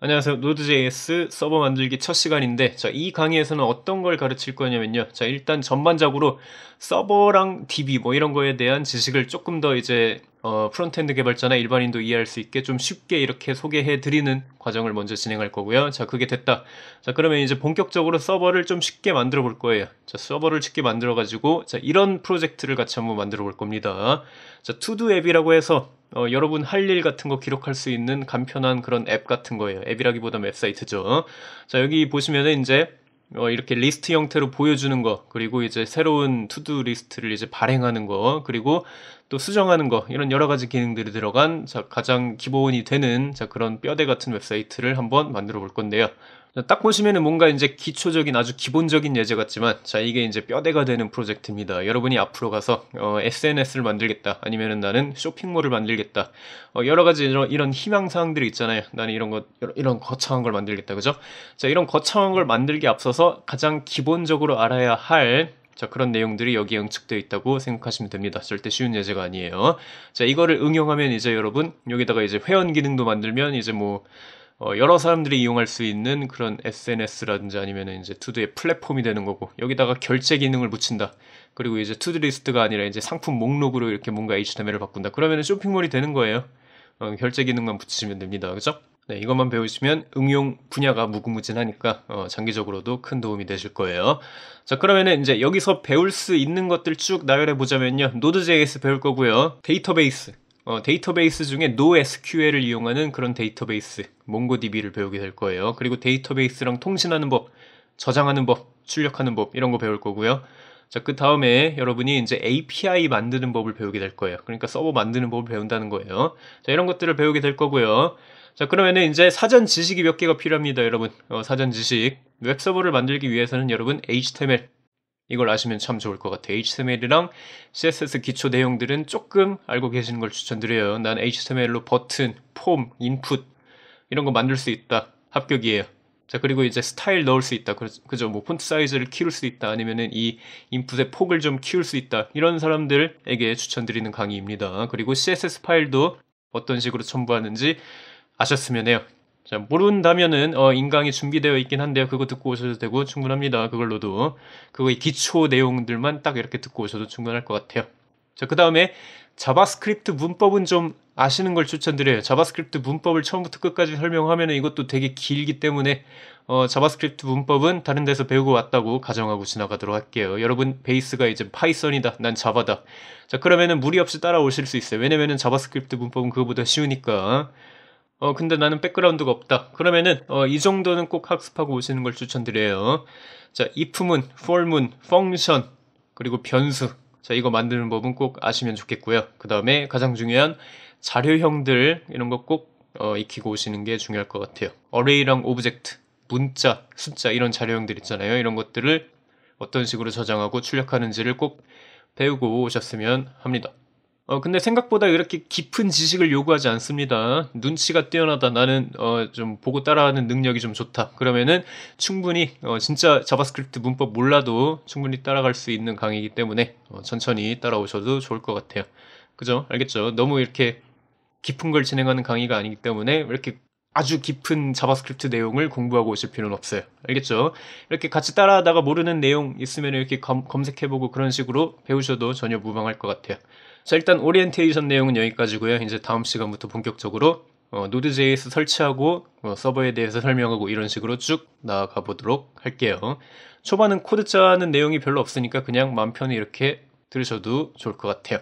안녕하세요. 노드JS 서버 만들기 첫 시간인데 자, 이 강의에서는 어떤 걸 가르칠 거냐면요. 자, 일단 전반적으로 서버랑 DB 뭐 이런 거에 대한 지식을 조금 더 이제 어, 프론트엔드 개발자나 일반인도 이해할 수 있게 좀 쉽게 이렇게 소개해 드리는 과정을 먼저 진행할 거고요. 자, 그게 됐다. 자, 그러면 이제 본격적으로 서버를 좀 쉽게 만들어 볼 거예요. 자, 서버를 쉽게 만들어 가지고 자, 이런 프로젝트를 같이 한번 만들어 볼 겁니다. 자, 투두 앱이라고 해서 어, 여러분 할 일 같은 거 기록할 수 있는 간편한 그런 앱 같은 거예요. 앱이라기보다 웹사이트죠. 자, 여기 보시면은 이제 어, 이렇게 리스트 형태로 보여주는 거, 그리고 이제 새로운 투두 리스트를 이제 발행하는 거, 그리고 또 수정하는 거, 이런 여러 가지 기능들이 들어간 자, 가장 기본이 되는 자, 그런 뼈대 같은 웹사이트를 한번 만들어 볼 건데요. 딱 보시면은 뭔가 이제 기초적인 아주 기본적인 예제 같지만 자 이게 이제 뼈대가 되는 프로젝트입니다. 여러분이 앞으로 가서 어, SNS를 만들겠다 아니면은 나는 쇼핑몰을 만들겠다 어, 여러 가지 이런, 이런 희망 사항들이 있잖아요. 나는 이런 것 이런 거창한 걸 만들겠다 그죠? 자 이런 거창한 걸 만들기 앞서서 가장 기본적으로 알아야 할 자, 그런 내용들이 여기에 응축되어 있다고 생각하시면 됩니다. 절대 쉬운 예제가 아니에요. 자, 이거를 응용하면 이제 여러분, 여기다가 이제 회원 기능도 만들면 이제 뭐, 어, 여러 사람들이 이용할 수 있는 그런 SNS라든지 아니면 이제 투드의 플랫폼이 되는 거고 여기다가 결제 기능을 붙인다. 그리고 이제 투드 리스트가 아니라 이제 상품 목록으로 이렇게 뭔가 HTML을 바꾼다. 그러면 쇼핑몰이 되는 거예요. 어, 결제 기능만 붙이면 시 됩니다. 그죠? 네, 이것만 배우시면 응용 분야가 무궁무진하니까 어, 장기적으로도 큰 도움이 되실 거예요. 자, 그러면은 이제 여기서 배울 수 있는 것들 쭉 나열해 보자면요. 노드.js 배울 거고요. 데이터베이스 어, 데이터베이스 중에 NoSQL을 이용하는 그런 데이터베이스 MongoDB를 배우게 될 거예요. 그리고 데이터베이스랑 통신하는 법, 저장하는 법, 출력하는 법 이런 거 배울 거고요. 자, 그 다음에 여러분이 이제 API 만드는 법을 배우게 될 거예요. 그러니까 서버 만드는 법을 배운다는 거예요. 자, 이런 것들을 배우게 될 거고요. 자, 그러면은 이제 사전 지식이 몇 개가 필요합니다, 여러분. 어, 사전 지식. 웹서버를 만들기 위해서는 여러분 HTML, 이걸 아시면 참 좋을 것 같아요. HTML이랑 CSS 기초 내용들은 조금 알고 계시는 걸 추천드려요. 난 HTML로 버튼, 폼, 인풋 이런 거 만들 수 있다. 합격이에요. 자 그리고 이제 스타일 넣을 수 있다. 그죠? 뭐 폰트 사이즈를 키울 수 있다. 아니면은 이 인풋의 폭을 좀 키울 수 있다. 이런 사람들에게 추천드리는 강의입니다. 그리고 CSS 파일도 어떤 식으로 첨부하는지 아셨으면 해요. 자, 모른다면은 어, 인강이 준비되어 있긴 한데요. 그거 듣고 오셔도 되고 충분합니다. 그걸로도 그거의 기초 내용들만 딱 이렇게 듣고 오셔도 충분할 것 같아요. 자, 그 다음에 자바스크립트 문법은 좀 아시는 걸 추천드려요. 자바스크립트 문법을 처음부터 끝까지 설명하면 이것도 되게 길기 때문에 어, 자바스크립트 문법은 다른 데서 배우고 왔다고 가정하고 지나가도록 할게요. 여러분 베이스가 이제 파이썬이다. 난 자바다. 자 그러면은 무리 없이 따라오실 수 있어요. 왜냐면은 자바스크립트 문법은 그거보다 쉬우니까. 어, 근데 나는 백그라운드가 없다. 그러면은, 어, 이 정도는 꼭 학습하고 오시는 걸 추천드려요. 자, if문, for문, function, 그리고 변수. 자, 이거 만드는 법은 꼭 아시면 좋겠고요. 그 다음에 가장 중요한 자료형들, 이런 거꼭 어, 익히고 오시는 게 중요할 것 같아요. a r r a y 랑 object, 문자, 숫자 이런 자료형들 있잖아요. 이런 것들을 어떤 식으로 저장하고 출력하는지를 꼭 배우고 오셨으면 합니다. 어, 근데 생각보다 이렇게 깊은 지식을 요구하지 않습니다. 눈치가 뛰어나다. 나는, 어, 좀 보고 따라하는 능력이 좀 좋다. 그러면은 충분히, 어, 진짜 자바스크립트 문법 몰라도 충분히 따라갈 수 있는 강의이기 때문에, 어, 천천히 따라오셔도 좋을 것 같아요. 그죠? 알겠죠? 너무 이렇게 깊은 걸 진행하는 강의가 아니기 때문에 이렇게 아주 깊은 자바스크립트 내용을 공부하고 오실 필요는 없어요. 알겠죠? 이렇게 같이 따라하다가 모르는 내용 있으면 이렇게 검, 검색해보고 그런 식으로 배우셔도 전혀 무방할 것 같아요. 자 일단 오리엔테이션 내용은 여기까지고요. 이제 다음 시간부터 본격적으로 어, 노드.js 설치하고 어, 서버에 대해서 설명하고 이런 식으로 쭉 나아가 보도록 할게요. 초반은 코드 짜는 내용이 별로 없으니까 그냥 마음 편히 이렇게 들으셔도 좋을 것 같아요.